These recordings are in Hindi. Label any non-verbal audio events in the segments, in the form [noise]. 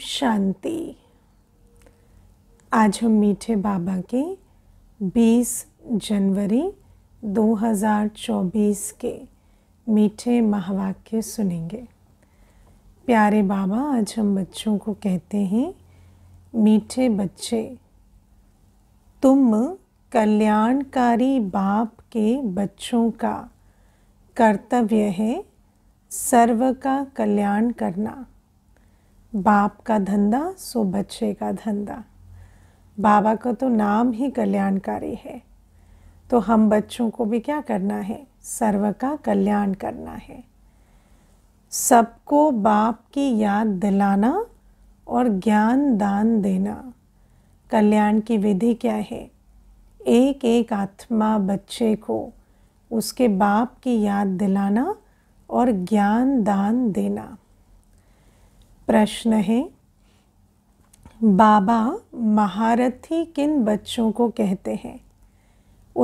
शांति आज हम मीठे बाबा के 20 जनवरी 2024 के मीठे महावाक्य सुनेंगे प्यारे बाबा आज हम बच्चों को कहते हैं मीठे बच्चे तुम कल्याणकारी बाप के बच्चों का कर्तव्य है सर्व का कल्याण करना बाप का धंधा सो बच्चे का धंधा बाबा का तो नाम ही कल्याणकारी है तो हम बच्चों को भी क्या करना है सर्व का कल्याण करना है सबको बाप की याद दिलाना और ज्ञान दान देना कल्याण की विधि क्या है एक एक आत्मा बच्चे को उसके बाप की याद दिलाना और ज्ञान दान देना प्रश्न है बाबा महारथी किन बच्चों को कहते हैं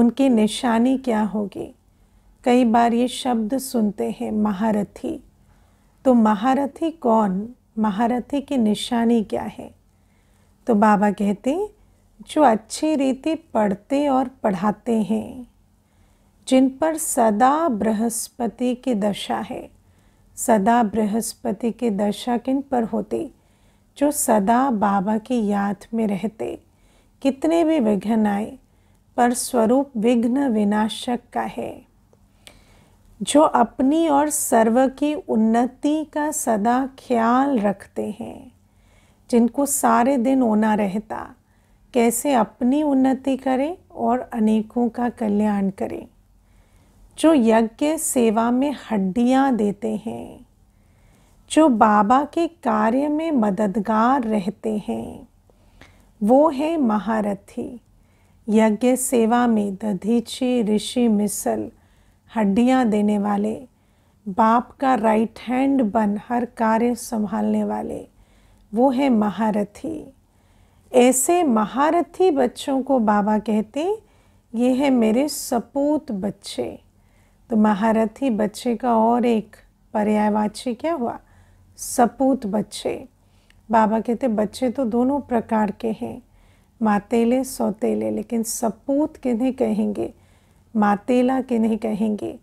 उनकी निशानी क्या होगी कई बार ये शब्द सुनते हैं महारथी तो महारथी कौन महारथी की निशानी क्या है तो बाबा कहते जो अच्छी रीति पढ़ते और पढ़ाते हैं जिन पर सदा बृहस्पति की दशा है सदा बृहस्पति की दशा किन पर होती जो सदा बाबा की याद में रहते कितने भी विघ्न आए पर स्वरूप विघ्न विनाशक का है जो अपनी और सर्व की उन्नति का सदा ख्याल रखते हैं जिनको सारे दिन होना रहता कैसे अपनी उन्नति करें और अनेकों का कल्याण करें जो यज्ञ सेवा में हड्डियाँ देते हैं जो बाबा के कार्य में मददगार रहते हैं वो है महारथी यज्ञ सेवा में दधीची ऋषि मिसल हड्डियाँ देने वाले बाप का राइट हैंड बन हर कार्य संभालने वाले वो है महारथी ऐसे महारथी बच्चों को बाबा कहते ये है मेरे सपूत बच्चे तो महारथी बच्चे का और एक पर्यायवाची क्या हुआ सपूत बच्चे बाबा कहते बच्चे तो दोनों प्रकार के हैं मातेले सौतेले लेकिन सपूत किन्हें कहेंगे मातेला किन्हें कहेंगे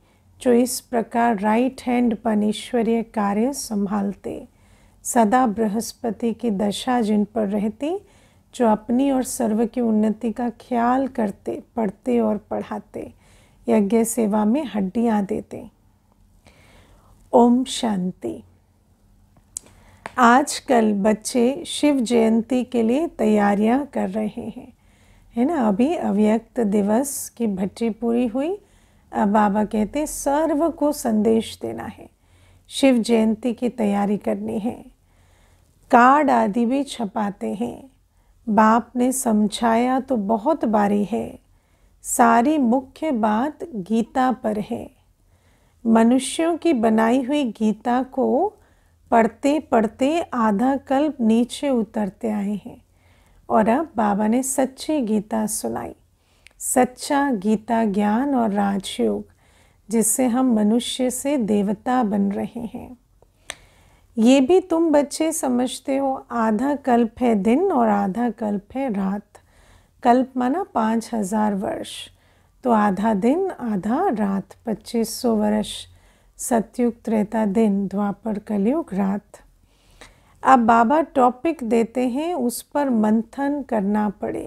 जो इस प्रकार राइट हैंड पर ईश्वरीय कार्य संभालते सदा बृहस्पति की दशा जिन पर रहती जो अपनी और सर्व की उन्नति का ख्याल करते पढ़ते और पढ़ाते यज्ञ सेवा में हड्डियाँ देते ओम शांति आजकल बच्चे शिव जयंती के लिए तैयारियां कर रहे हैं है ना अभी अव्यक्त दिवस की भट्टी पूरी हुई अब बाबा कहते सर्व को संदेश देना है शिव जयंती की तैयारी करनी है कार्ड आदि भी छपाते हैं बाप ने समझाया तो बहुत बारी है सारी मुख्य बात गीता पर है मनुष्यों की बनाई हुई गीता को पढ़ते पढ़ते आधा कल्प नीचे उतरते आए हैं और अब बाबा ने सच्ची गीता सुनाई सच्चा गीता ज्ञान और राजयोग जिससे हम मनुष्य से देवता बन रहे हैं ये भी तुम बच्चे समझते हो आधा कल्प है दिन और आधा कल्प है रात कल्प माना पाँच हज़ार वर्ष तो आधा दिन आधा रात पच्चीस सौ वर्ष सतयुग त्रेता दिन द्वापर कलयुग रात अब बाबा टॉपिक देते हैं उस पर मंथन करना पड़े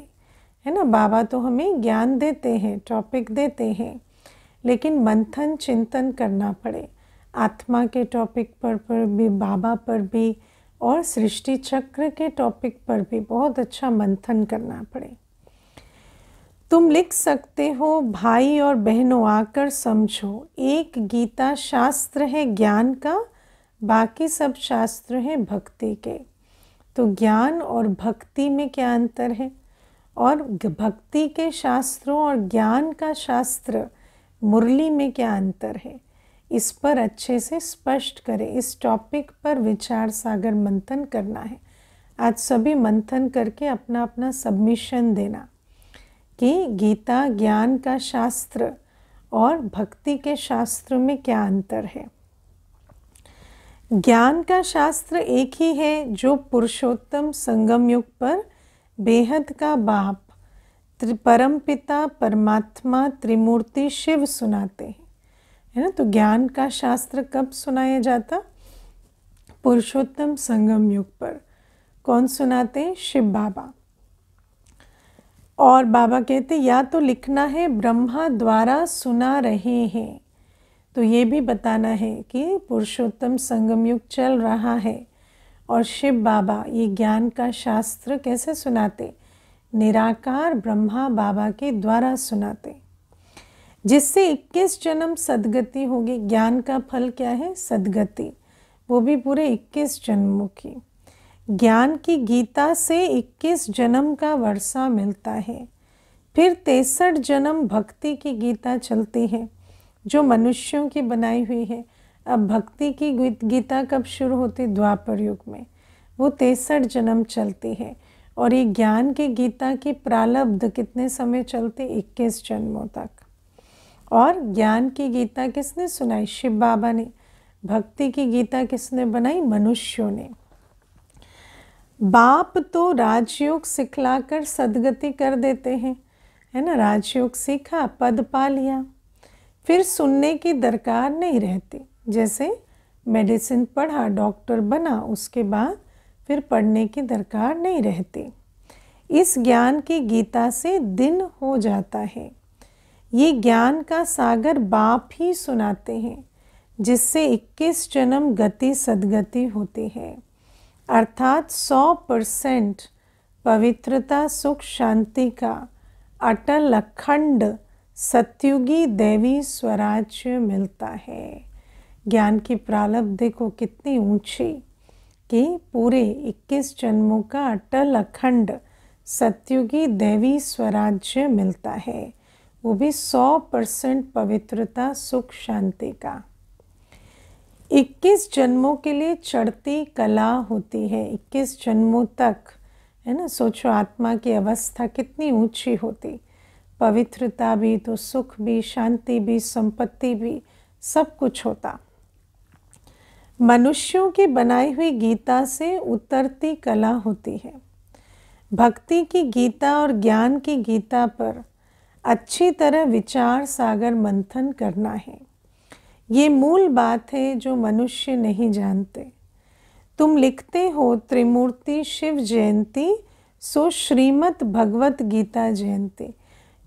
है ना बाबा तो हमें ज्ञान देते हैं टॉपिक देते हैं लेकिन मंथन चिंतन करना पड़े आत्मा के टॉपिक पर पर भी बाबा पर भी और सृष्टि चक्र के टॉपिक पर भी बहुत अच्छा मंथन करना पड़े तुम लिख सकते हो भाई और बहनों आकर समझो एक गीता शास्त्र है ज्ञान का बाकी सब शास्त्र हैं भक्ति के तो ज्ञान और भक्ति में क्या अंतर है और भक्ति के शास्त्रों और ज्ञान का शास्त्र मुरली में क्या अंतर है इस पर अच्छे से स्पष्ट करें इस टॉपिक पर विचार सागर मंथन करना है आज सभी मंथन करके अपना अपना सबमिशन देना कि गीता ज्ञान का शास्त्र और भक्ति के शास्त्र में क्या अंतर है ज्ञान का शास्त्र एक ही है जो पुरुषोत्तम संगम युग पर बेहद का बाप परम पिता परमात्मा त्रिमूर्ति शिव सुनाते हैं है ना तो ज्ञान का शास्त्र कब सुनाया जाता पुरुषोत्तम संगम युग पर कौन सुनाते हैं शिव बाबा और बाबा कहते या तो लिखना है ब्रह्मा द्वारा सुना रहे हैं तो ये भी बताना है कि पुरुषोत्तम संगमयुग चल रहा है और शिव बाबा ये ज्ञान का शास्त्र कैसे सुनाते निराकार ब्रह्मा बाबा के द्वारा सुनाते जिससे 21 जन्म सदगति होगी ज्ञान का फल क्या है सदगति वो भी पूरे 21 जन्मों की ज्ञान की गीता से 21 जन्म का वर्षा मिलता है फिर तिरसठ जन्म भक्ति की गीता चलती है जो मनुष्यों की बनाई हुई है अब भक्ति की गीता कब शुरू होती द्वापर युग में वो तिरसठ जन्म चलती है और ये ज्ञान की गीता की प्रारब्ध कितने समय चलते 21 जन्मों तक और ज्ञान की गीता किसने सुनाई शिव बाबा ने भक्ति की गीता किसने बनाई मनुष्यों ने बाप तो राजयोग सिखलाकर सदगति कर देते हैं है ना राजयोग सीखा पद पा लिया फिर सुनने की दरकार नहीं रहती जैसे मेडिसिन पढ़ा डॉक्टर बना उसके बाद फिर पढ़ने की दरकार नहीं रहती इस ज्ञान की गीता से दिन हो जाता है ये ज्ञान का सागर बाप ही सुनाते हैं जिससे 21 जन्म गति सदगति होती है अर्थात 100 परसेंट पवित्रता सुख शांति का अटल अखंड सत्युगी देवी स्वराज्य मिलता है ज्ञान की प्रालब्धि को कितनी ऊंची कि पूरे 21 जन्मों का अटल अखंड सत्युगी देवी स्वराज्य मिलता है वो भी 100 परसेंट पवित्रता सुख शांति का 21 जन्मों के लिए चढ़ती कला होती है 21 जन्मों तक है ना सोचो आत्मा की अवस्था कितनी ऊंची होती पवित्रता भी तो सुख भी शांति भी संपत्ति भी सब कुछ होता मनुष्यों की बनाई हुई गीता से उतरती कला होती है भक्ति की गीता और ज्ञान की गीता पर अच्छी तरह विचार सागर मंथन करना है ये मूल बात है जो मनुष्य नहीं जानते तुम लिखते हो त्रिमूर्ति शिव जयंती सो श्रीमद् भगवत गीता जयंती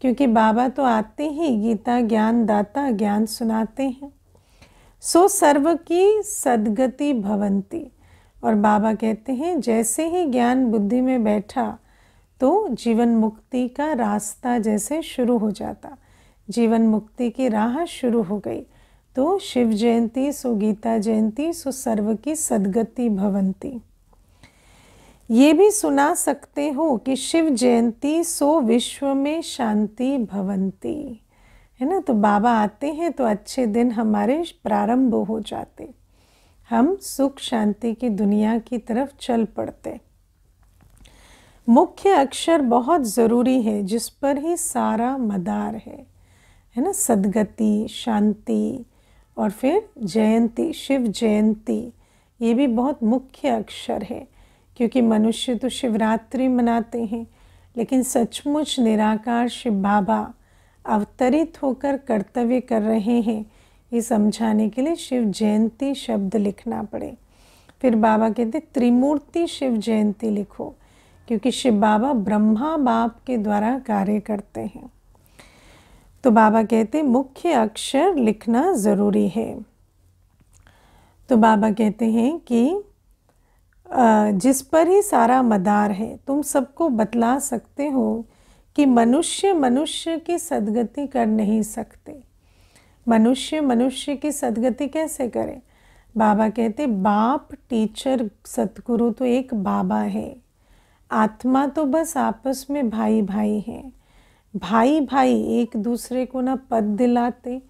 क्योंकि बाबा तो आते ही गीता ज्ञान दाता ज्ञान सुनाते हैं सो सर्व की सदगति भवंती और बाबा कहते हैं जैसे ही ज्ञान बुद्धि में बैठा तो जीवन मुक्ति का रास्ता जैसे शुरू हो जाता जीवन मुक्ति की राह शुरू हो गई तो शिव जयंती सो गीता जयंती सो सर्व की सदगति भवंती ये भी सुना सकते हो कि शिव जयंती सो विश्व में शांति भवंती है ना तो बाबा आते हैं तो अच्छे दिन हमारे प्रारंभ हो जाते हम सुख शांति की दुनिया की तरफ चल पड़ते मुख्य अक्षर बहुत ज़रूरी है जिस पर ही सारा मदार है है ना सदगति शांति और फिर जयंती शिव जयंती ये भी बहुत मुख्य अक्षर है क्योंकि मनुष्य तो शिवरात्रि मनाते हैं लेकिन सचमुच निराकार शिव बाबा अवतरित होकर कर्तव्य कर रहे हैं ये समझाने के लिए शिव जयंती शब्द लिखना पड़े फिर बाबा कहते त्रिमूर्ति शिव जयंती लिखो क्योंकि शिव बाबा ब्रह्मा बाप के द्वारा कार्य करते हैं तो बाबा कहते मुख्य अक्षर लिखना ज़रूरी है तो बाबा कहते हैं कि जिस पर ही सारा मदार है तुम सबको बतला सकते हो कि मनुष्य मनुष्य की सदगति कर नहीं सकते मनुष्य मनुष्य की सदगति कैसे करे बाबा कहते बाप टीचर सतगुरु तो एक बाबा है आत्मा तो बस आपस में भाई भाई हैं भाई भाई एक दूसरे को ना पद दिलाते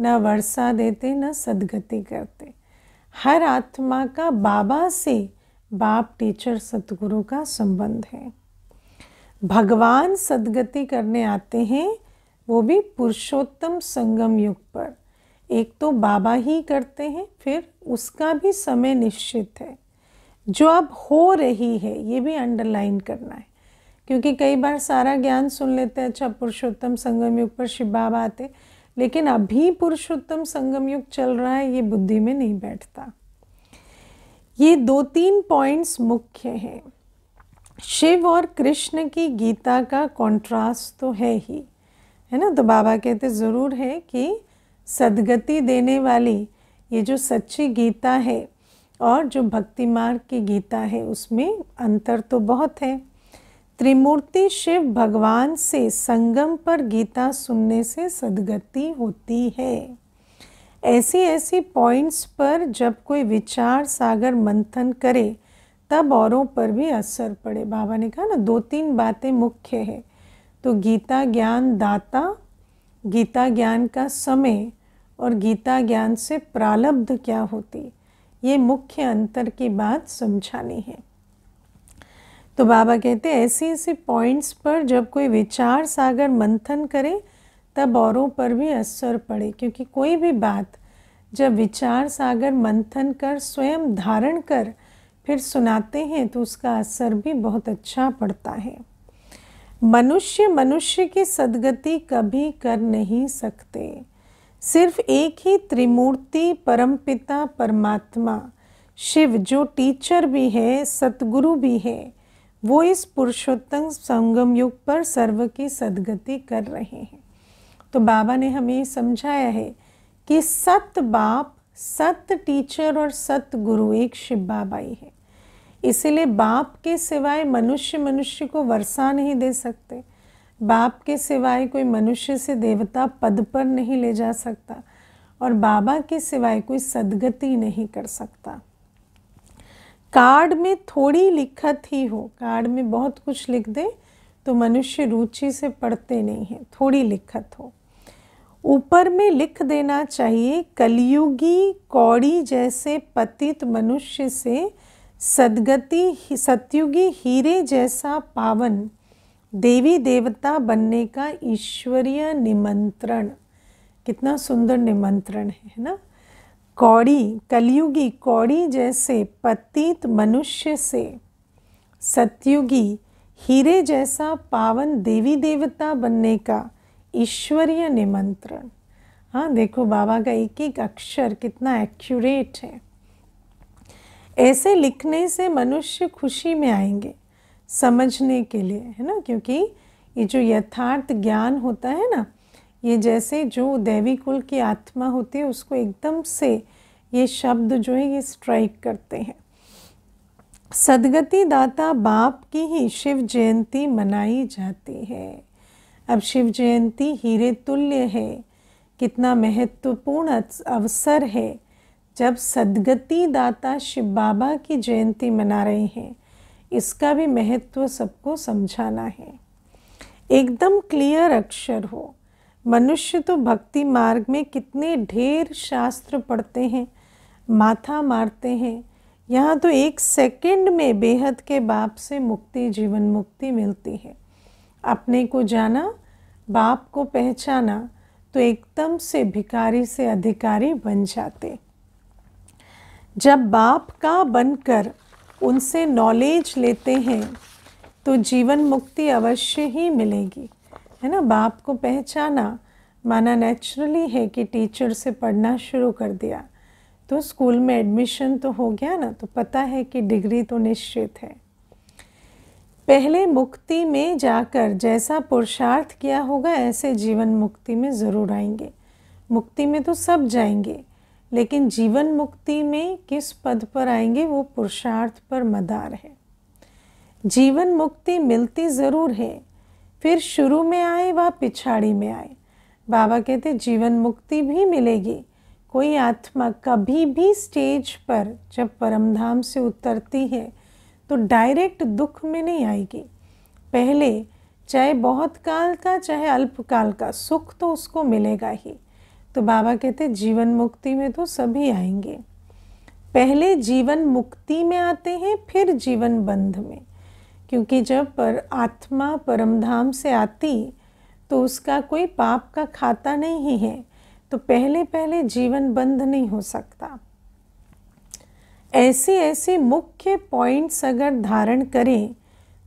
ना वर्षा देते ना सदगति करते हर आत्मा का बाबा से बाप टीचर सतगुरु का संबंध है भगवान सदगति करने आते हैं वो भी पुरुषोत्तम संगम युग पर एक तो बाबा ही करते हैं फिर उसका भी समय निश्चित है जो अब हो रही है ये भी अंडरलाइन करना है क्योंकि कई बार सारा ज्ञान सुन लेते हैं अच्छा पुरुषोत्तम संगम युग पर शिव बाबा आते लेकिन अभी पुरुषोत्तम संगम युग चल रहा है ये बुद्धि में नहीं बैठता ये दो तीन पॉइंट्स मुख्य हैं शिव और कृष्ण की गीता का कॉन्ट्रास्ट तो है ही है ना तो बाबा कहते ज़रूर है कि सदगति देने वाली ये जो सच्ची गीता है और जो भक्ति मार्ग की गीता है उसमें अंतर तो बहुत है त्रिमूर्ति शिव भगवान से संगम पर गीता सुनने से सदगति होती है ऐसी ऐसी पॉइंट्स पर जब कोई विचार सागर मंथन करे तब औरों पर भी असर पड़े बाबा ने कहा ना दो तीन बातें मुख्य है तो गीता ज्ञान दाता गीता ज्ञान का समय और गीता ज्ञान से प्रालब्ध क्या होती ये मुख्य अंतर की बात समझानी है तो बाबा कहते हैं ऐसे ऐसे पॉइंट्स पर जब कोई विचार सागर मंथन करे तब औरों पर भी असर पड़े क्योंकि कोई भी बात जब विचार सागर मंथन कर स्वयं धारण कर फिर सुनाते हैं तो उसका असर भी बहुत अच्छा पड़ता है मनुष्य मनुष्य की सदगति कभी कर नहीं सकते सिर्फ एक ही त्रिमूर्ति परमपिता परमात्मा शिव जो टीचर भी है सतगुरु भी है वो इस पुरुषोत्तम संगम युग पर सर्व की सदगति कर रहे हैं तो बाबा ने हमें समझाया है कि सत बाप सत टीचर और सत गुरु एक शिव बाबा ही है इसीलिए बाप के सिवाय मनुष्य मनुष्य को वर्षा नहीं दे सकते बाप के सिवाय कोई मनुष्य से देवता पद पर नहीं ले जा सकता और बाबा के सिवाय कोई सदगति नहीं कर सकता कार्ड में थोड़ी लिखत ही हो कार्ड में बहुत कुछ लिख दे तो मनुष्य रुचि से पढ़ते नहीं हैं थोड़ी लिखत हो ऊपर में लिख देना चाहिए कलयुगी कौड़ी जैसे पतित मनुष्य से सदगति सतयुगी हीरे जैसा पावन देवी देवता बनने का ईश्वरीय निमंत्रण कितना सुंदर निमंत्रण है ना कौड़ी कलयुगी कौड़ी जैसे पतित मनुष्य से सत्युगी हीरे जैसा पावन देवी देवता बनने का ईश्वरीय निमंत्रण हाँ देखो बाबा का एक एक अक्षर कितना एक्यूरेट है ऐसे लिखने से मनुष्य खुशी में आएंगे समझने के लिए है ना क्योंकि ये जो यथार्थ ज्ञान होता है ना ये जैसे जो देवी कुल की आत्मा होती है उसको एकदम से ये शब्द जो है ये स्ट्राइक करते हैं सदगति दाता बाप की ही शिव जयंती मनाई जाती है अब शिव जयंती हीरे तुल्य है कितना महत्वपूर्ण अवसर है जब सदगति दाता शिव बाबा की जयंती मना रहे हैं इसका भी महत्व सबको समझाना है एकदम क्लियर अक्षर हो मनुष्य तो भक्ति मार्ग में कितने ढेर शास्त्र पढ़ते हैं माथा मारते हैं यहाँ तो एक सेकंड में बेहद के बाप से मुक्ति जीवन मुक्ति मिलती है अपने को जाना बाप को पहचाना तो एकदम से भिकारी से अधिकारी बन जाते जब बाप का बनकर उनसे नॉलेज लेते हैं तो जीवन मुक्ति अवश्य ही मिलेगी है ना बाप को पहचाना माना नेचुरली है कि टीचर से पढ़ना शुरू कर दिया तो स्कूल में एडमिशन तो हो गया ना तो पता है कि डिग्री तो निश्चित है पहले मुक्ति में जाकर जैसा पुरुषार्थ किया होगा ऐसे जीवन मुक्ति में ज़रूर आएंगे मुक्ति में तो सब जाएंगे लेकिन जीवन मुक्ति में किस पद पर आएंगे वो पुरुषार्थ पर मदार है जीवन मुक्ति मिलती ज़रूर है फिर शुरू में आए व पिछाड़ी में आए बाबा कहते जीवन मुक्ति भी मिलेगी कोई आत्मा कभी भी स्टेज पर जब परमधाम से उतरती है तो डायरेक्ट दुख में नहीं आएगी पहले चाहे बहुत काल का चाहे अल्पकाल का सुख तो उसको मिलेगा ही तो बाबा कहते जीवन मुक्ति में तो सभी आएंगे पहले जीवन मुक्ति में आते हैं फिर जीवन बंध में क्योंकि जब पर आत्मा परमधाम से आती तो उसका कोई पाप का खाता नहीं है तो पहले पहले जीवन बंद नहीं हो सकता ऐसे ऐसे मुख्य पॉइंट्स अगर धारण करें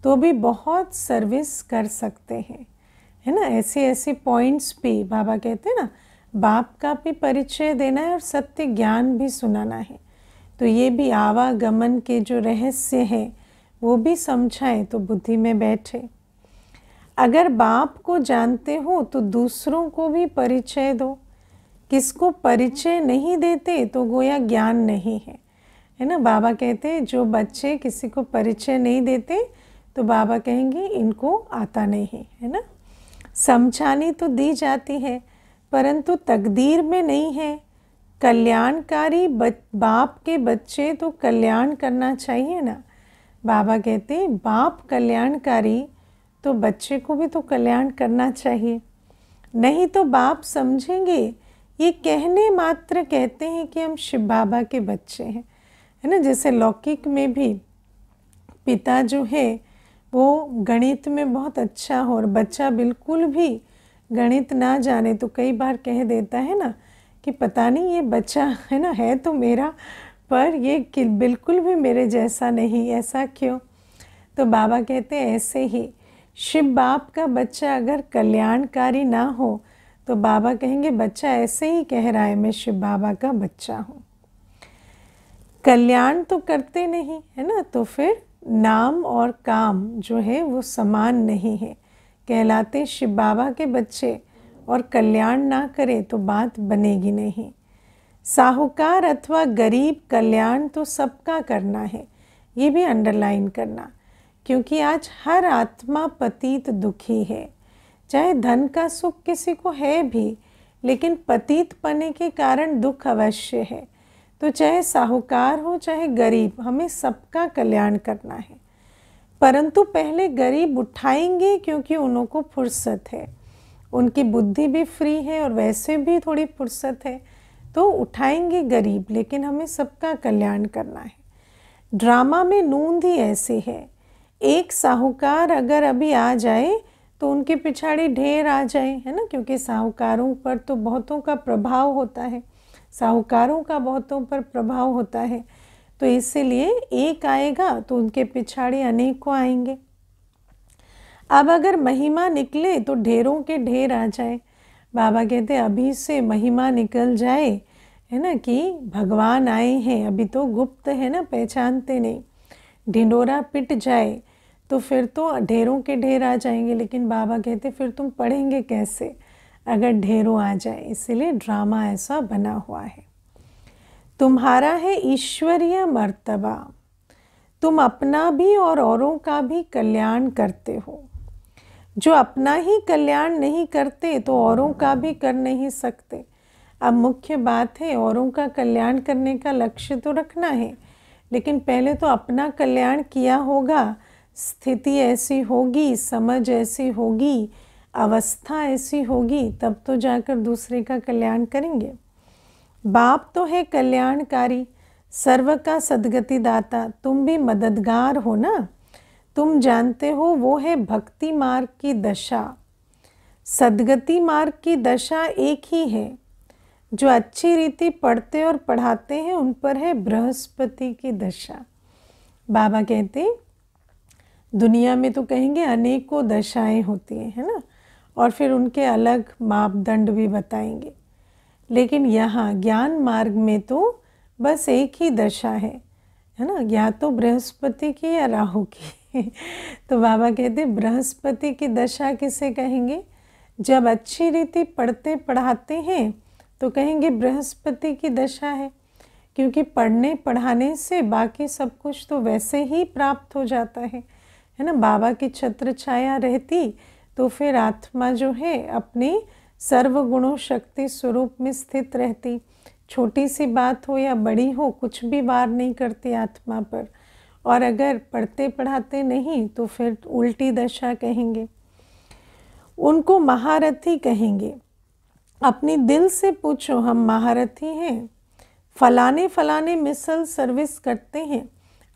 तो भी बहुत सर्विस कर सकते हैं है ना ऐसे ऐसे पॉइंट्स पे बाबा कहते हैं ना बाप का भी परिचय देना है और सत्य ज्ञान भी सुनाना है तो ये भी आवागमन के जो रहस्य हैं वो भी समझाएं तो बुद्धि में बैठे अगर बाप को जानते हो तो दूसरों को भी परिचय दो किसको परिचय नहीं देते तो गोया ज्ञान नहीं है है ना बाबा कहते हैं जो बच्चे किसी को परिचय नहीं देते तो बाबा कहेंगे इनको आता नहीं है ना समझानी तो दी जाती है परंतु तकदीर में नहीं है कल्याणकारी बाप के बच्चे तो कल्याण करना चाहिए ना बाबा कहते हैं बाप कल्याणकारी तो बच्चे को भी तो कल्याण करना चाहिए नहीं तो बाप समझेंगे ये कहने मात्र कहते हैं कि हम शिव बाबा के बच्चे हैं है ना जैसे लौकिक में भी पिता जो है वो गणित में बहुत अच्छा हो और बच्चा बिल्कुल भी गणित ना जाने तो कई बार कह देता है ना कि पता नहीं ये बच्चा है ना है तो मेरा पर ये बिल्कुल भी मेरे जैसा नहीं ऐसा क्यों तो बाबा कहते हैं ऐसे ही शिव बाप का बच्चा अगर कल्याणकारी ना हो तो बाबा कहेंगे बच्चा ऐसे ही कह रहा है मैं शिव बाबा का बच्चा हूँ कल्याण तो करते नहीं है ना तो फिर नाम और काम जो है वो समान नहीं है कहलाते शिव बाबा के बच्चे और कल्याण ना करें तो बात बनेगी नहीं साहूकार अथवा गरीब कल्याण तो सबका करना है ये भी अंडरलाइन करना क्योंकि आज हर आत्मा पतित दुखी है चाहे धन का सुख किसी को है भी लेकिन पतित पने के कारण दुख अवश्य है तो चाहे साहूकार हो चाहे गरीब हमें सबका कल्याण करना है परंतु पहले गरीब उठाएंगे क्योंकि उनको फुर्सत है उनकी बुद्धि भी फ्री है और वैसे भी थोड़ी फुर्सत है तो उठाएंगे गरीब लेकिन हमें सबका कल्याण करना है ड्रामा में नूंद ही ऐसे है एक साहूकार अगर अभी आ जाए तो उनके पिछाड़ी ढेर आ जाए है ना क्योंकि साहूकारों पर तो बहुतों का प्रभाव होता है साहूकारों का बहुतों पर प्रभाव होता है तो इसलिए एक आएगा तो उनके पिछाड़ी अनेकों आएंगे अब अगर महिमा निकले तो ढेरों के ढेर आ जाए बाबा कहते अभी से महिमा निकल जाए है ना कि भगवान आए हैं अभी तो गुप्त है ना पहचानते नहीं ढिंडोरा पिट जाए तो फिर तो ढेरों के ढेर आ जाएंगे लेकिन बाबा कहते फिर तुम पढ़ेंगे कैसे अगर ढेरों आ जाए इसीलिए ड्रामा ऐसा बना हुआ है तुम्हारा है ईश्वरीय मर्तबा तुम अपना भी और औरों का भी कल्याण करते हो जो अपना ही कल्याण नहीं करते तो औरों का भी कर नहीं सकते अब मुख्य बात है औरों का कल्याण करने का लक्ष्य तो रखना है लेकिन पहले तो अपना कल्याण किया होगा स्थिति ऐसी होगी समझ ऐसी होगी अवस्था ऐसी होगी तब तो जाकर दूसरे का कल्याण करेंगे बाप तो है कल्याणकारी सर्व का सदगति दाता तुम भी मददगार हो ना तुम जानते हो वो है भक्ति मार्ग की दशा सदगति मार्ग की दशा एक ही है जो अच्छी रीति पढ़ते और पढ़ाते हैं उन पर है बृहस्पति की दशा बाबा कहते दुनिया में तो कहेंगे अनेकों दशाएं होती हैं है ना और फिर उनके अलग मापदंड भी बताएंगे लेकिन यहाँ ज्ञान मार्ग में तो बस एक ही दशा है है ना या तो बृहस्पति की या राहु की [laughs] तो बाबा कहते बृहस्पति की दशा किसे कहेंगे जब अच्छी रीति पढ़ते पढ़ाते हैं तो कहेंगे बृहस्पति की दशा है क्योंकि पढ़ने पढ़ाने से बाकी सब कुछ तो वैसे ही प्राप्त हो जाता है है ना बाबा की छत्र छाया रहती तो फिर आत्मा जो है अपने सर्वगुणों शक्ति स्वरूप में स्थित रहती छोटी सी बात हो या बड़ी हो कुछ भी वार नहीं करती आत्मा पर और अगर पढ़ते पढ़ाते नहीं तो फिर उल्टी दशा कहेंगे उनको महारथी कहेंगे अपनी दिल से पूछो हम महारथी हैं फलाने फलाने मिसल सर्विस करते हैं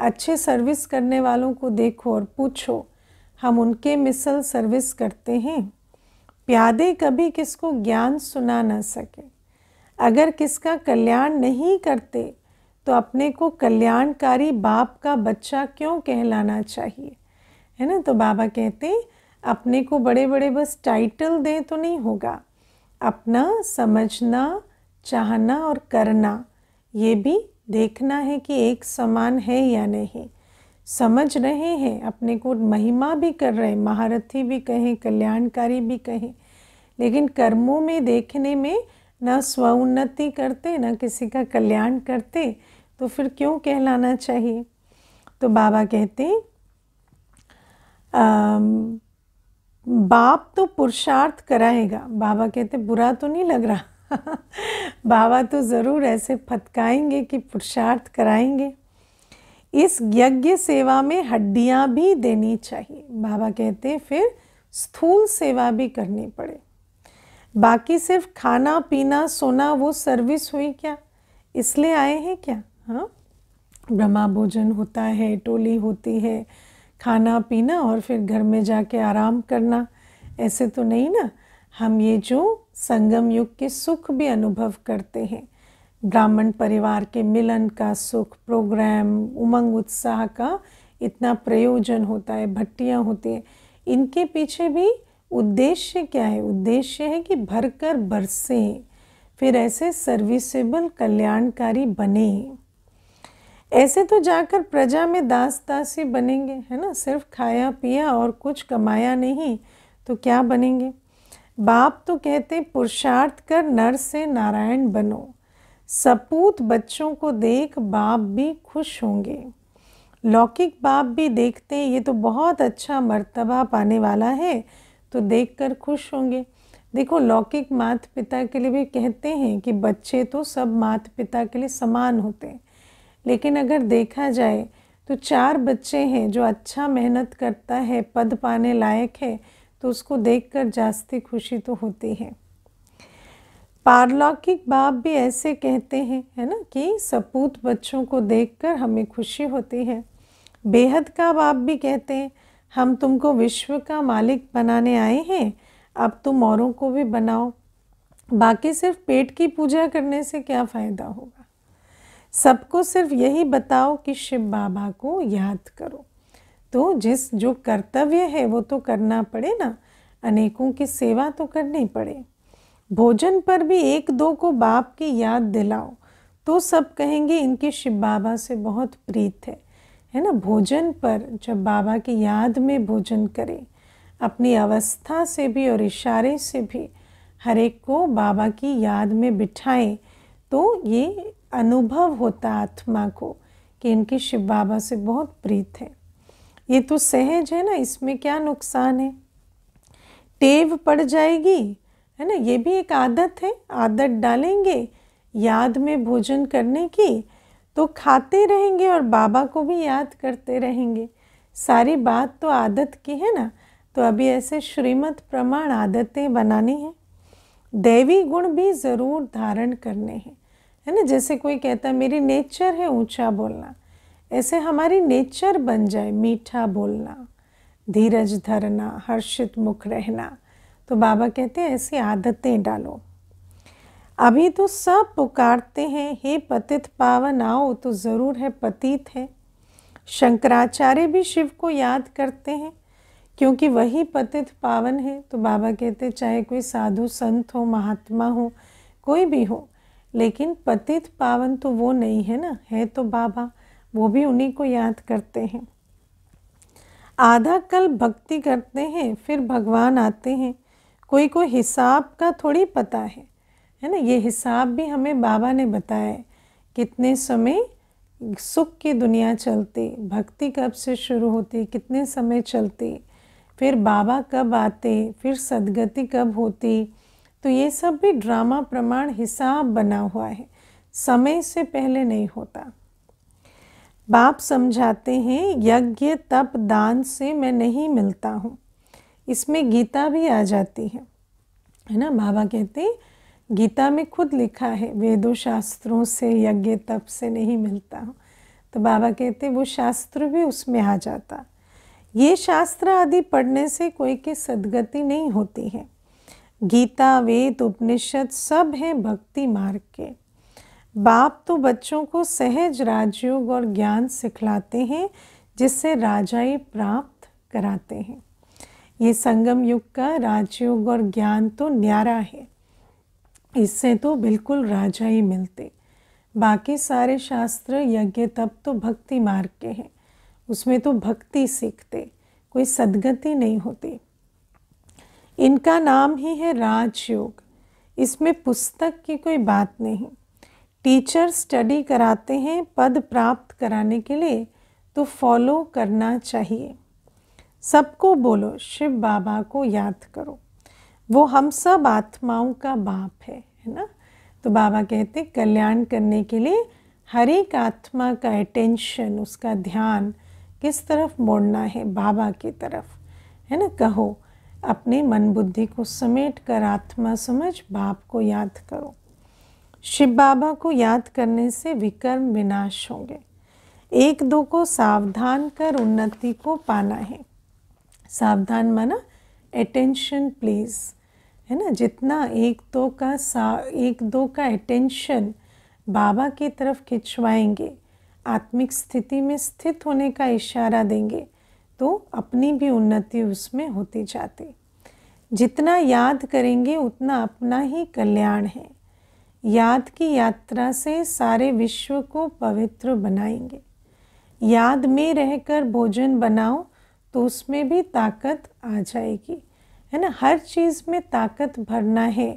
अच्छे सर्विस करने वालों को देखो और पूछो हम उनके मिसल सर्विस करते हैं प्यादे कभी किसको ज्ञान सुना ना सके अगर किसका कल्याण नहीं करते तो अपने को कल्याणकारी बाप का बच्चा क्यों कहलाना चाहिए है ना तो बाबा कहते हैं अपने को बड़े बड़े बस टाइटल दें तो नहीं होगा अपना समझना चाहना और करना ये भी देखना है कि एक समान है या नहीं समझ रहे हैं अपने को महिमा भी कर रहे हैं महारथी भी कहें कल्याणकारी भी कहें लेकिन कर्मों में देखने में ना स्वउन्नति करते ना किसी का कल्याण करते तो फिर क्यों कहलाना चाहिए तो बाबा कहते हैं बाप तो पुरुषार्थ कराएगा बाबा कहते बुरा तो नहीं लग रहा [laughs] बाबा तो ज़रूर ऐसे फतकाएंगे कि पुरुषार्थ कराएंगे इस यज्ञ सेवा में हड्डियाँ भी देनी चाहिए बाबा कहते फिर स्थूल सेवा भी करनी पड़े बाकी सिर्फ खाना पीना सोना वो सर्विस हुई क्या इसलिए आए हैं क्या हाँ ब्रह्मा भोजन होता है टोली होती है खाना पीना और फिर घर में जाके आराम करना ऐसे तो नहीं ना हम ये जो संगम युग के सुख भी अनुभव करते हैं ब्राह्मण परिवार के मिलन का सुख प्रोग्राम उमंग उत्साह का इतना प्रयोजन होता है भट्टियाँ होती हैं इनके पीछे भी उद्देश्य क्या है उद्देश्य है कि भरकर बरसें फिर ऐसे सर्विसेबल कल्याणकारी बने ऐसे तो जाकर प्रजा में दास दासी बनेंगे है ना सिर्फ खाया पिया और कुछ कमाया नहीं तो क्या बनेंगे बाप तो कहते पुरुषार्थ कर नर से नारायण बनो सपूत बच्चों को देख बाप भी खुश होंगे लौकिक बाप भी देखते ये तो बहुत अच्छा मर्तबा पाने वाला है तो देखकर खुश होंगे देखो लौकिक माता पिता के लिए भी कहते हैं कि बच्चे तो सब माता पिता के लिए समान होते हैं लेकिन अगर देखा जाए तो चार बच्चे हैं जो अच्छा मेहनत करता है पद पाने लायक है तो उसको देखकर जास्ती खुशी तो होती है पारलौकिक बाप भी ऐसे कहते हैं है ना कि सपूत बच्चों को देखकर हमें खुशी होती है बेहद का बाप भी कहते हैं हम तुमको विश्व का मालिक बनाने आए हैं अब तुम औरों को भी बनाओ बाकी सिर्फ पेट की पूजा करने से क्या फ़ायदा होगा सबको सिर्फ यही बताओ कि शिव बाबा को याद करो तो जिस जो कर्तव्य है वो तो करना पड़े ना अनेकों की सेवा तो करनी पड़े भोजन पर भी एक दो को बाप की याद दिलाओ तो सब कहेंगे इनके शिव बाबा से बहुत प्रीत है है ना भोजन पर जब बाबा की याद में भोजन करें अपनी अवस्था से भी और इशारे से भी हर एक को बाबा की याद में बिठाएं तो ये अनुभव होता आत्मा को कि इनकी शिव बाबा से बहुत प्रीत है ये तो सहज है ना इसमें क्या नुकसान है टेव पड़ जाएगी है ना ये भी एक आदत है आदत डालेंगे याद में भोजन करने की तो खाते रहेंगे और बाबा को भी याद करते रहेंगे सारी बात तो आदत की है ना तो अभी ऐसे श्रीमत प्रमाण आदतें बनानी हैं दैवी गुण भी ज़रूर धारण करने हैं है ना जैसे कोई कहता है मेरी नेचर है ऊंचा बोलना ऐसे हमारी नेचर बन जाए मीठा बोलना धीरज धरना हर्षित मुख रहना तो बाबा कहते हैं ऐसी आदतें डालो अभी तो सब पुकारते हैं हे पतित पावन आओ तो ज़रूर है पतित है शंकराचार्य भी शिव को याद करते हैं क्योंकि वही पतित पावन है तो बाबा कहते चाहे कोई साधु संत हो महात्मा हो कोई भी हो लेकिन पतित पावन तो वो नहीं है ना है तो बाबा वो भी उन्हीं को याद करते हैं आधा कल भक्ति करते हैं फिर भगवान आते हैं कोई को हिसाब का थोड़ी पता है है ना ये हिसाब भी हमें बाबा ने बताया कितने समय सुख की दुनिया चलती भक्ति कब से शुरू होती कितने समय चलती फिर बाबा कब आते फिर सदगति कब होती तो ये सब भी ड्रामा प्रमाण हिसाब बना हुआ है समय से पहले नहीं होता बाप समझाते हैं यज्ञ तप दान से मैं नहीं मिलता हूँ इसमें गीता भी आ जाती है है ना बाबा कहते हैं गीता में खुद लिखा है वेदों शास्त्रों से यज्ञ तप से नहीं मिलता हूँ तो बाबा कहते वो शास्त्र भी उसमें आ जाता ये शास्त्र आदि पढ़ने से कोई की सदगति नहीं होती है गीता वेद उपनिषद सब हैं भक्ति मार्ग के बाप तो बच्चों को सहज राजयोग और ज्ञान सिखलाते हैं जिससे राजाई प्राप्त कराते हैं ये संगम युग का राजयोग और ज्ञान तो न्यारा है इससे तो बिल्कुल राजा ही मिलते बाकी सारे शास्त्र यज्ञ तप तो भक्ति मार्ग के हैं उसमें तो भक्ति सीखते कोई सदगति नहीं होती इनका नाम ही है राजयोग इसमें पुस्तक की कोई बात नहीं टीचर स्टडी कराते हैं पद प्राप्त कराने के लिए तो फॉलो करना चाहिए सबको बोलो शिव बाबा को याद करो वो हम सब आत्माओं का बाप है है ना तो बाबा कहते कल्याण करने के लिए हर एक आत्मा का अटेंशन उसका ध्यान किस तरफ मोड़ना है बाबा की तरफ है ना कहो अपने मन बुद्धि को समेट कर आत्मा समझ बाप को याद करो शिव बाबा को याद करने से विकर्म विनाश होंगे एक दो को सावधान कर उन्नति को पाना है सावधान माना अटेंशन प्लीज़ है ना जितना एक दो का सा एक दो का अटेंशन बाबा की तरफ खिंचवाएंगे आत्मिक स्थिति में स्थित होने का इशारा देंगे तो अपनी भी उन्नति उसमें होती जाती जितना याद करेंगे उतना अपना ही कल्याण है याद की यात्रा से सारे विश्व को पवित्र बनाएंगे याद में रहकर भोजन बनाओ तो उसमें भी ताकत आ जाएगी है ना हर चीज़ में ताकत भरना है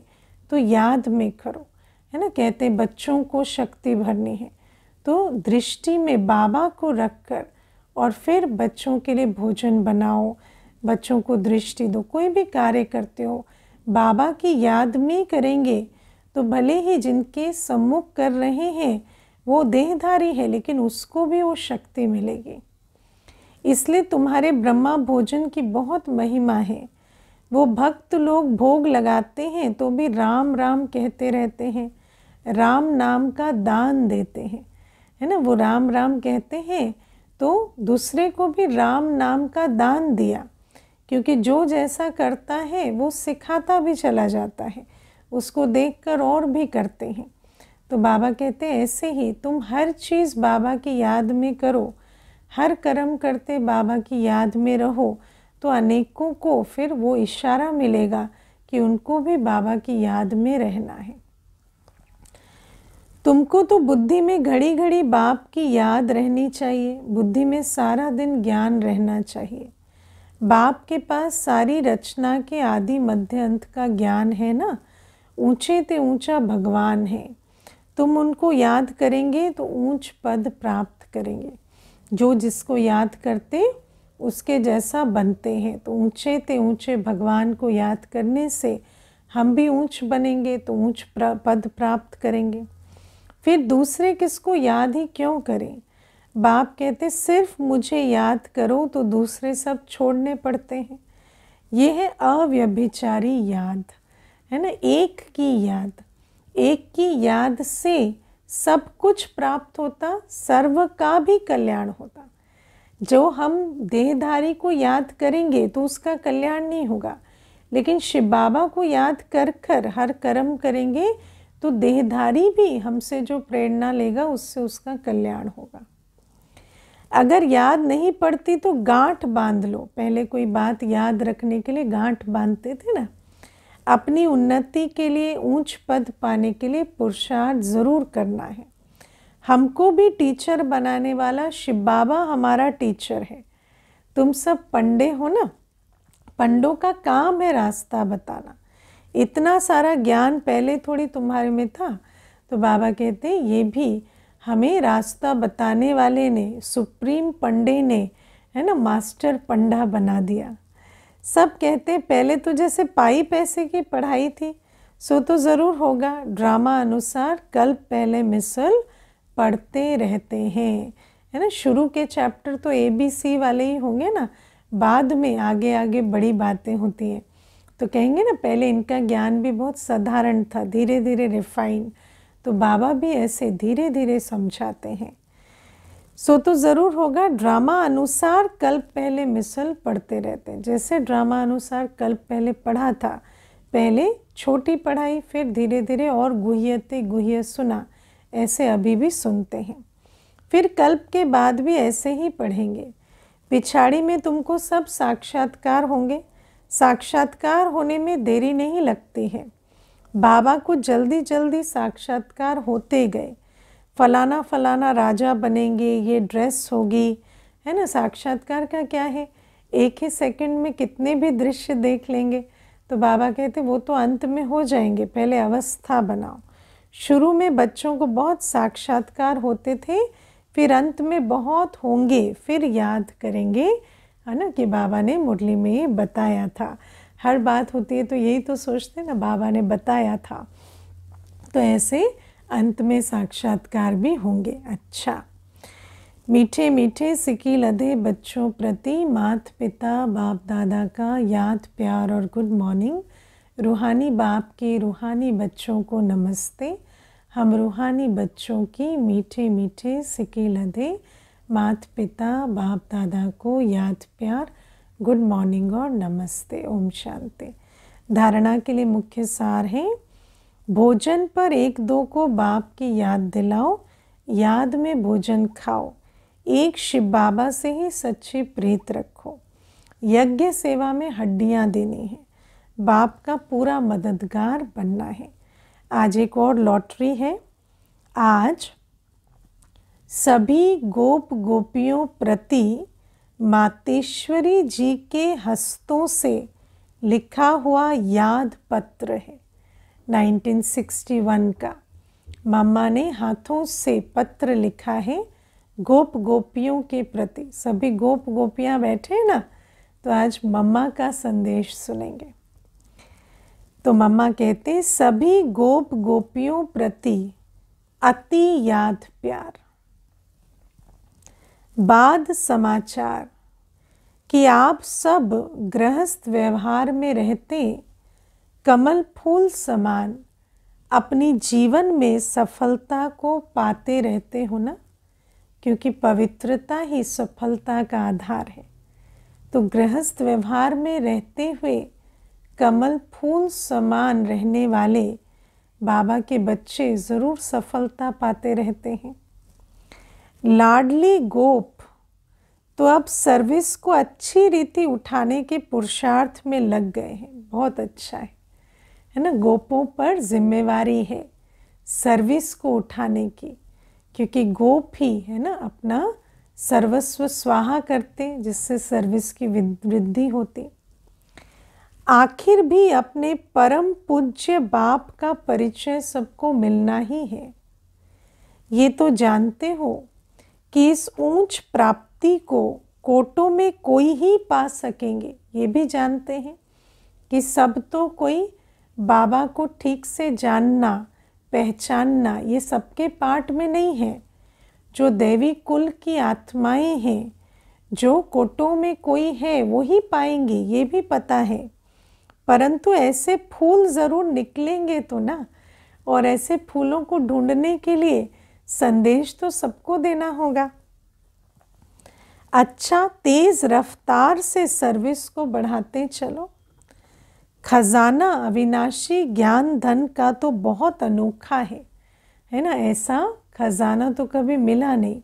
तो याद में करो है ना कहते बच्चों को शक्ति भरनी है तो दृष्टि में बाबा को रखकर और फिर बच्चों के लिए भोजन बनाओ बच्चों को दृष्टि दो कोई भी कार्य करते हो बाबा की याद में करेंगे तो भले ही जिनके सम्मुख कर रहे हैं वो देहधारी है लेकिन उसको भी वो शक्ति मिलेगी इसलिए तुम्हारे ब्रह्मा भोजन की बहुत महिमा है वो भक्त लोग भोग लगाते हैं तो भी राम राम कहते रहते हैं राम नाम का दान देते हैं है ना वो राम राम कहते हैं तो दूसरे को भी राम नाम का दान दिया क्योंकि जो जैसा करता है वो सिखाता भी चला जाता है उसको देखकर और भी करते हैं तो बाबा कहते हैं ऐसे ही तुम हर चीज़ बाबा की याद में करो हर कर्म करते बाबा की याद में रहो तो अनेकों को फिर वो इशारा मिलेगा कि उनको भी बाबा की याद में रहना है तुमको तो बुद्धि में घड़ी घड़ी बाप की याद रहनी चाहिए बुद्धि में सारा दिन ज्ञान रहना चाहिए बाप के पास सारी रचना के आदि मध्य अंत का ज्ञान है ना ऊंचे ते ऊंचा भगवान है तुम उनको याद करेंगे तो ऊंच पद प्राप्त करेंगे जो जिसको याद करते उसके जैसा बनते हैं तो ऊंचे ते ऊंचे भगवान को याद करने से हम भी ऊंच बनेंगे तो ऊंच पद प्राप्त करेंगे फिर दूसरे किसको याद ही क्यों करें बाप कहते सिर्फ मुझे याद करो तो दूसरे सब छोड़ने पड़ते हैं ये है अव्यभिचारी याद है ना एक की याद एक की याद से सब कुछ प्राप्त होता सर्व का भी कल्याण होता जो हम देहधारी को याद करेंगे तो उसका कल्याण नहीं होगा लेकिन शिव बाबा को याद कर कर हर कर्म करेंगे तो देहधारी भी हमसे जो प्रेरणा लेगा उससे उसका कल्याण होगा अगर याद नहीं पड़ती तो गांठ बांध लो पहले कोई बात याद रखने के लिए गांठ बांधते थे ना अपनी उन्नति के लिए ऊंच पद पाने के लिए पुरुषार्थ ज़रूर करना है हमको भी टीचर बनाने वाला शिव बाबा हमारा टीचर है तुम सब पंडे हो ना पंडों का काम है रास्ता बताना इतना सारा ज्ञान पहले थोड़ी तुम्हारे में था तो बाबा कहते हैं ये भी हमें रास्ता बताने वाले ने सुप्रीम पंडे ने है ना मास्टर पंडा बना दिया सब कहते हैं पहले तो जैसे पाई पैसे की पढ़ाई थी सो तो ज़रूर होगा ड्रामा अनुसार कल पहले मिसल पढ़ते रहते हैं है ना शुरू के चैप्टर तो ए बी सी वाले ही होंगे ना बाद में आगे आगे बड़ी बातें होती हैं तो कहेंगे ना पहले इनका ज्ञान भी बहुत साधारण था धीरे धीरे रिफाइन तो बाबा भी ऐसे धीरे धीरे समझाते हैं सो तो ज़रूर होगा ड्रामा अनुसार कल्प पहले मिसल पढ़ते रहते हैं जैसे ड्रामा अनुसार कल्प पहले पढ़ा था पहले छोटी पढ़ाई फिर धीरे धीरे और गुह्यते गुह्य सुना ऐसे अभी भी सुनते हैं फिर कल्प के बाद भी ऐसे ही पढ़ेंगे पिछाड़ी में तुमको सब साक्षात्कार होंगे साक्षात्कार होने में देरी नहीं लगती है बाबा को जल्दी जल्दी साक्षात्कार होते गए फलाना फलाना राजा बनेंगे ये ड्रेस होगी है ना साक्षात्कार का क्या है एक ही सेकंड में कितने भी दृश्य देख लेंगे तो बाबा कहते वो तो अंत में हो जाएंगे पहले अवस्था बनाओ शुरू में बच्चों को बहुत साक्षात्कार होते थे फिर अंत में बहुत होंगे फिर याद करेंगे है ना कि बाबा ने मुरली में बताया था हर बात होती है तो यही तो सोचते ना बाबा ने बताया था तो ऐसे अंत में साक्षात्कार भी होंगे अच्छा मीठे मीठे सिकी लदे बच्चों प्रति मात पिता बाप दादा का याद प्यार और गुड मॉर्निंग रूहानी बाप के रूहानी बच्चों को नमस्ते हम रूहानी बच्चों की मीठे मीठे सिकी लदे मात पिता बाप दादा को याद प्यार गुड मॉर्निंग और नमस्ते ओम शांति धारणा के लिए मुख्य सार है भोजन पर एक दो को बाप की याद दिलाओ याद में भोजन खाओ एक शिव बाबा से ही सच्ची प्रीत रखो यज्ञ सेवा में हड्डियाँ देनी है बाप का पूरा मददगार बनना है आज एक और लॉटरी है आज सभी गोप गोपियों प्रति मातेश्वरी जी के हस्तों से लिखा हुआ याद पत्र है 1961 का मामा ने हाथों से पत्र लिखा है गोप गोपियों के प्रति सभी गोप गोपियाँ बैठे ना तो आज मम्मा का संदेश सुनेंगे तो मम्मा कहते सभी गोप गोपियों प्रति अति याद प्यार बाद समाचार कि आप सब गृहस्थ व्यवहार में रहते कमल फूल समान अपनी जीवन में सफलता को पाते रहते हो ना क्योंकि पवित्रता ही सफलता का आधार है तो गृहस्थ व्यवहार में रहते हुए कमल फूल समान रहने वाले बाबा के बच्चे ज़रूर सफलता पाते रहते हैं लाडली गोप तो अब सर्विस को अच्छी रीति उठाने के पुरुषार्थ में लग गए हैं बहुत अच्छा है है ना गोपों पर जिम्मेवारी है सर्विस को उठाने की क्योंकि गोप ही है ना अपना सर्वस्व स्वाहा करते जिससे सर्विस की वृद्धि होती आखिर भी अपने परम पूज्य बाप का परिचय सबको मिलना ही है ये तो जानते हो कि इस ऊंच प्राप्ति को कोटों में कोई ही पा सकेंगे ये भी जानते हैं कि सब तो कोई बाबा को ठीक से जानना पहचानना ये सबके पाठ में नहीं है जो देवी कुल की आत्माएं हैं जो कोटों में कोई है वो ही पाएंगे ये भी पता है परंतु ऐसे फूल ज़रूर निकलेंगे तो ना और ऐसे फूलों को ढूंढने के लिए संदेश तो सबको देना होगा अच्छा तेज़ रफ्तार से सर्विस को बढ़ाते चलो खजाना अविनाशी ज्ञान धन का तो बहुत अनोखा है है ना ऐसा खजाना तो कभी मिला नहीं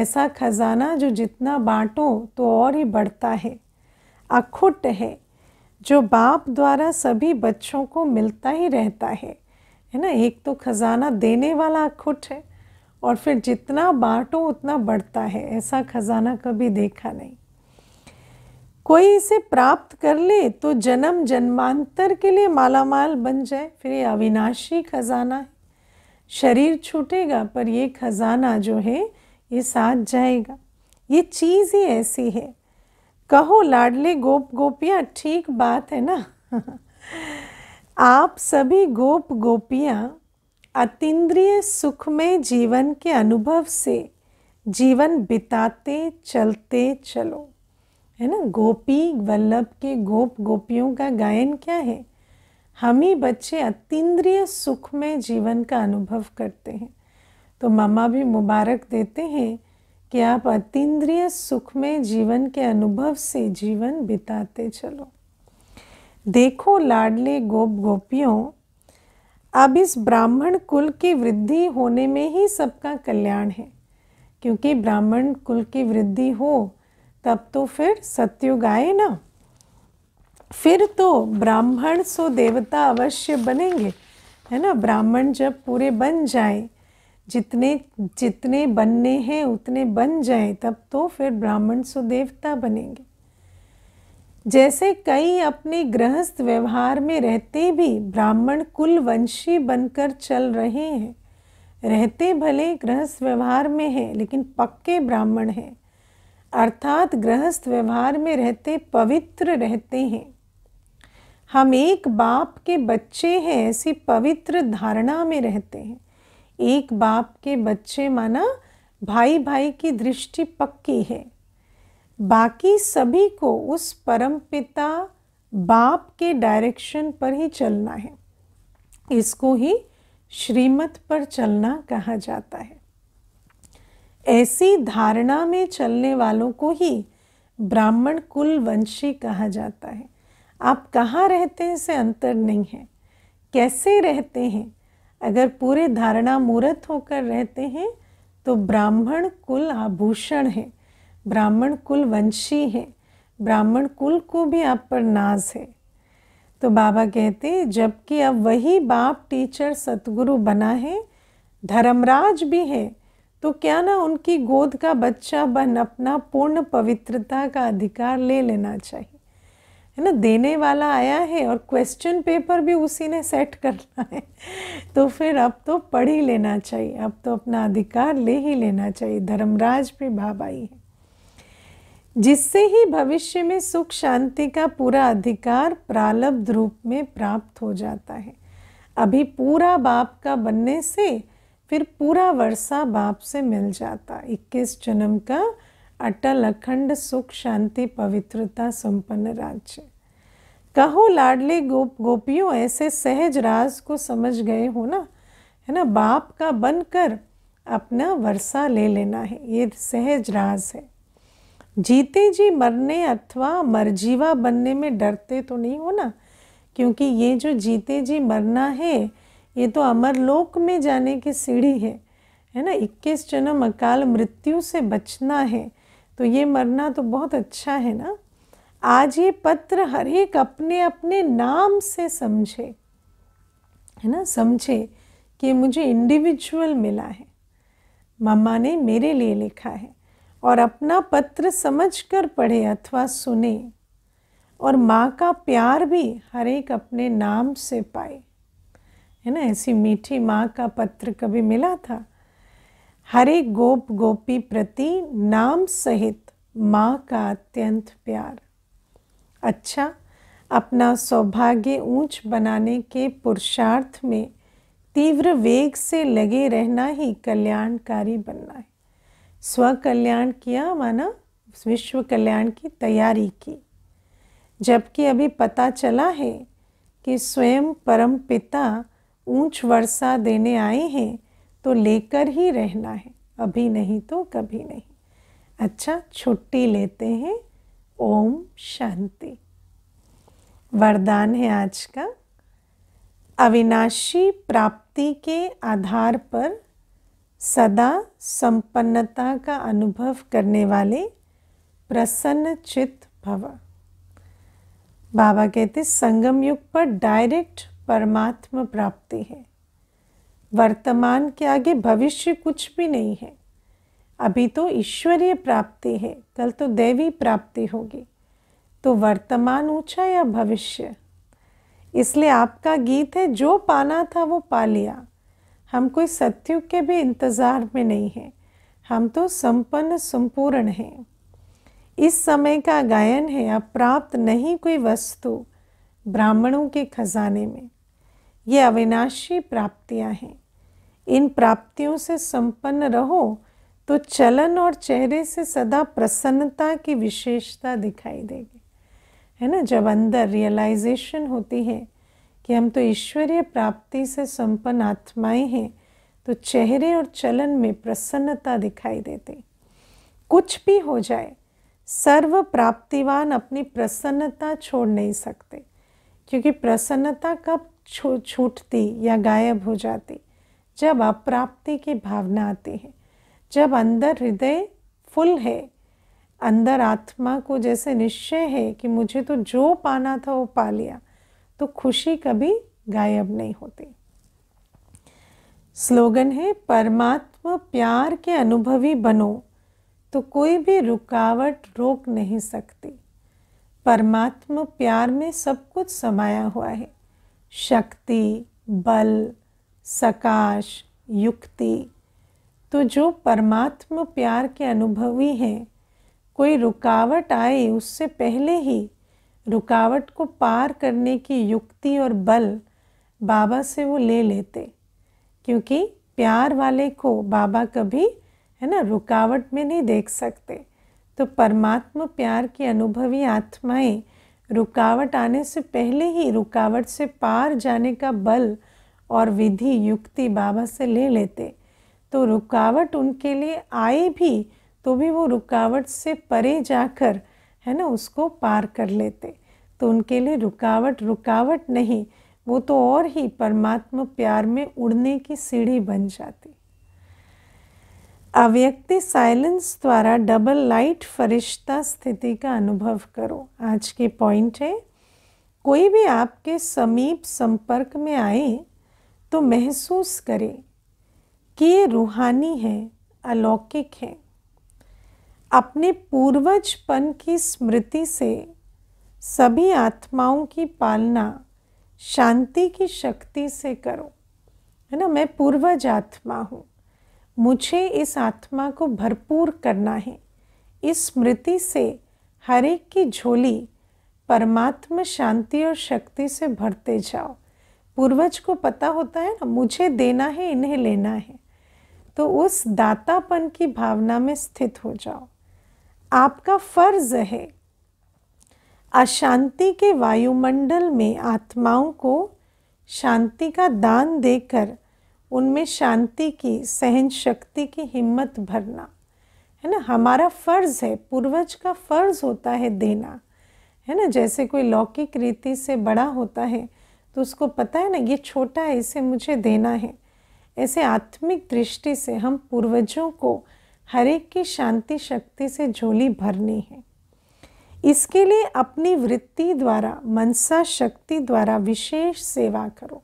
ऐसा खजाना जो जितना बाँटो तो और ही बढ़ता है अखुट है जो बाप द्वारा सभी बच्चों को मिलता ही रहता है है ना एक तो खजाना देने वाला अखुट है और फिर जितना बांटो उतना बढ़ता है ऐसा खजाना कभी देखा नहीं कोई इसे प्राप्त कर ले तो जन्म जन्मांतर के लिए मालामाल बन जाए फिर ये अविनाशी खजाना है शरीर छूटेगा पर ये खजाना जो है ये साथ जाएगा ये चीज़ ही ऐसी है कहो लाडले गोप गोपियाँ ठीक बात है ना [laughs] आप सभी गोप गोपियाँ अतीन्द्रिय सुख में जीवन के अनुभव से जीवन बिताते चलते चलो है ना गोपी वल्लभ के गोप गोपियों का गायन क्या है हम ही बच्चे अतीन्द्रिय सुख में जीवन का अनुभव करते हैं तो मामा भी मुबारक देते हैं कि आप अतीन्द्रिय सुख में जीवन के अनुभव से जीवन बिताते चलो देखो लाडले गोप गोपियों अब इस ब्राह्मण कुल की वृद्धि होने में ही सबका कल्याण है क्योंकि ब्राह्मण कुल की वृद्धि हो तब तो फिर सत्युग आए ना फिर तो ब्राह्मण सो देवता अवश्य बनेंगे है ना ब्राह्मण जब पूरे बन जाए जितने जितने बनने हैं उतने बन जाए तब तो फिर ब्राह्मण सो देवता बनेंगे जैसे कई अपने गृहस्थ व्यवहार में रहते भी ब्राह्मण कुल वंशी बनकर चल रहे हैं रहते भले गृहस्थ व्यवहार में हैं लेकिन पक्के ब्राह्मण हैं अर्थात गृहस्थ व्यवहार में रहते पवित्र रहते हैं हम एक बाप के बच्चे हैं ऐसी पवित्र धारणा में रहते हैं एक बाप के बच्चे माना भाई भाई की दृष्टि पक्की है बाकी सभी को उस परमपिता बाप के डायरेक्शन पर ही चलना है इसको ही श्रीमत पर चलना कहा जाता है ऐसी धारणा में चलने वालों को ही ब्राह्मण कुल वंशी कहा जाता है आप कहाँ रहते हैं से अंतर नहीं है कैसे रहते हैं अगर पूरे धारणा मूर्त होकर रहते हैं तो ब्राह्मण कुल आभूषण है ब्राह्मण कुल वंशी हैं ब्राह्मण कुल को भी आप पर नाज है तो बाबा कहते जबकि अब वही बाप टीचर सतगुरु बना है धर्मराज भी है तो क्या ना उनकी गोद का बच्चा बन अपना पूर्ण पवित्रता का अधिकार ले लेना चाहिए है ना देने वाला आया है और क्वेश्चन पेपर भी उसी ने सेट करना है तो फिर अब तो पढ़ ही लेना चाहिए अब तो अपना अधिकार ले ही लेना चाहिए धर्मराज भी भाव आई है जिससे ही भविष्य में सुख शांति का पूरा अधिकार प्रालब्ध रूप में प्राप्त हो जाता है अभी पूरा बाप का बनने से फिर पूरा वर्षा बाप से मिल जाता 21 जन्म का अटल अखंड सुख शांति पवित्रता संपन्न राज्य कहो लाडले गोप गोपियों ऐसे सहज राज को समझ गए हो ना है ना बाप का बनकर अपना वर्षा ले लेना है ये सहज राज है जीते जी मरने अथवा मरजीवा बनने में डरते तो नहीं हो ना क्योंकि ये जो जीते जी मरना है ये तो अमर लोक में जाने की सीढ़ी है है ना इक्कीस जन्म अकाल मृत्यु से बचना है तो ये मरना तो बहुत अच्छा है ना आज ये पत्र हर एक अपने अपने नाम से समझे है ना समझे कि मुझे इंडिविजुअल मिला है मम्मा ने मेरे लिए लिखा है और अपना पत्र समझकर पढ़े अथवा सुने और माँ का प्यार भी हर एक अपने नाम से पाए है ना ऐसी मीठी माँ का पत्र कभी मिला था हर एक गोप गोपी प्रति नाम सहित माँ का अत्यंत प्यार अच्छा अपना सौभाग्य ऊंच बनाने के पुरुषार्थ में तीव्र वेग से लगे रहना ही कल्याणकारी बनना है स्व कल्याण किया माना विश्व कल्याण की तैयारी की जबकि अभी पता चला है कि स्वयं परम पिता ऊंच वर्षा देने आए हैं तो लेकर ही रहना है अभी नहीं तो कभी नहीं अच्छा छुट्टी लेते हैं ओम शांति वरदान है आज का अविनाशी प्राप्ति के आधार पर सदा संपन्नता का अनुभव करने वाले प्रसन्न चित्त भव बाबा कहते संगम युग पर डायरेक्ट परमात्म प्राप्ति है वर्तमान के आगे भविष्य कुछ भी नहीं है अभी तो ईश्वरीय प्राप्ति है कल तो देवी प्राप्ति होगी तो वर्तमान ऊंचा या भविष्य इसलिए आपका गीत है जो पाना था वो पा लिया हम कोई सत्युग के भी इंतज़ार में नहीं हैं हम तो संपन्न संपूर्ण हैं इस समय का गायन है अब प्राप्त नहीं कोई वस्तु ब्राह्मणों के खजाने में ये अविनाशी प्राप्तियां हैं इन प्राप्तियों से संपन्न रहो तो चलन और चेहरे से सदा प्रसन्नता की विशेषता दिखाई देगी है ना जब अंदर रियलाइजेशन होती है कि हम तो ईश्वरीय प्राप्ति से संपन्न आत्माएं हैं तो चेहरे और चलन में प्रसन्नता दिखाई देती कुछ भी हो जाए सर्व प्राप्तिवान अपनी प्रसन्नता छोड़ नहीं सकते क्योंकि प्रसन्नता कब छू छूटती या गायब हो जाती जब अप्राप्ति की भावना आती है जब अंदर हृदय फुल है अंदर आत्मा को जैसे निश्चय है कि मुझे तो जो पाना था वो पा लिया तो खुशी कभी गायब नहीं होती स्लोगन है परमात्मा प्यार के अनुभवी बनो तो कोई भी रुकावट रोक नहीं सकती परमात्मा प्यार में सब कुछ समाया हुआ है शक्ति बल सकाश युक्ति तो जो परमात्मा प्यार के अनुभवी हैं कोई रुकावट आए उससे पहले ही रुकावट को पार करने की युक्ति और बल बाबा से वो ले लेते क्योंकि प्यार वाले को बाबा कभी है ना रुकावट में नहीं देख सकते तो परमात्मा प्यार की अनुभवी आत्माएं रुकावट आने से पहले ही रुकावट से पार जाने का बल और विधि युक्ति बाबा से ले लेते तो रुकावट उनके लिए आए भी तो भी वो रुकावट से परे जाकर है ना उसको पार कर लेते तो उनके लिए रुकावट रुकावट नहीं वो तो और ही परमात्मा प्यार में उड़ने की सीढ़ी बन जाती अव्यक्ति साइलेंस द्वारा डबल लाइट फरिश्ता स्थिति का अनुभव करो आज के पॉइंट है कोई भी आपके समीप संपर्क में आए तो महसूस करें कि ये रूहानी है अलौकिक है अपने पूर्वजपन की स्मृति से सभी आत्माओं की पालना शांति की शक्ति से करो है ना मैं पूर्वज आत्मा हूँ मुझे इस आत्मा को भरपूर करना है इस स्मृति से हर एक की झोली परमात्मा शांति और शक्ति से भरते जाओ पूर्वज को पता होता है ना मुझे देना है इन्हें लेना है तो उस दातापन की भावना में स्थित हो जाओ आपका फ़र्ज़ है अशांति के वायुमंडल में आत्माओं को शांति का दान देकर उनमें शांति की सहन शक्ति की हिम्मत भरना है ना हमारा फ़र्ज़ है पूर्वज का फ़र्ज़ होता है देना है ना जैसे कोई लौकिक रीति से बड़ा होता है तो उसको पता है ना ये छोटा है इसे मुझे देना है ऐसे आत्मिक दृष्टि से हम पूर्वजों को हरेक की शांति शक्ति से झोली भरनी है इसके लिए अपनी वृत्ति द्वारा मनसा शक्ति द्वारा विशेष सेवा करो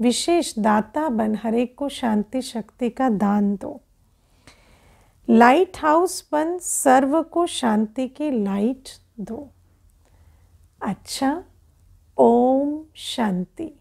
विशेष दाता बन हरेक को शांति शक्ति का दान दो लाइट हाउस बन सर्व को शांति की लाइट दो अच्छा ओम शांति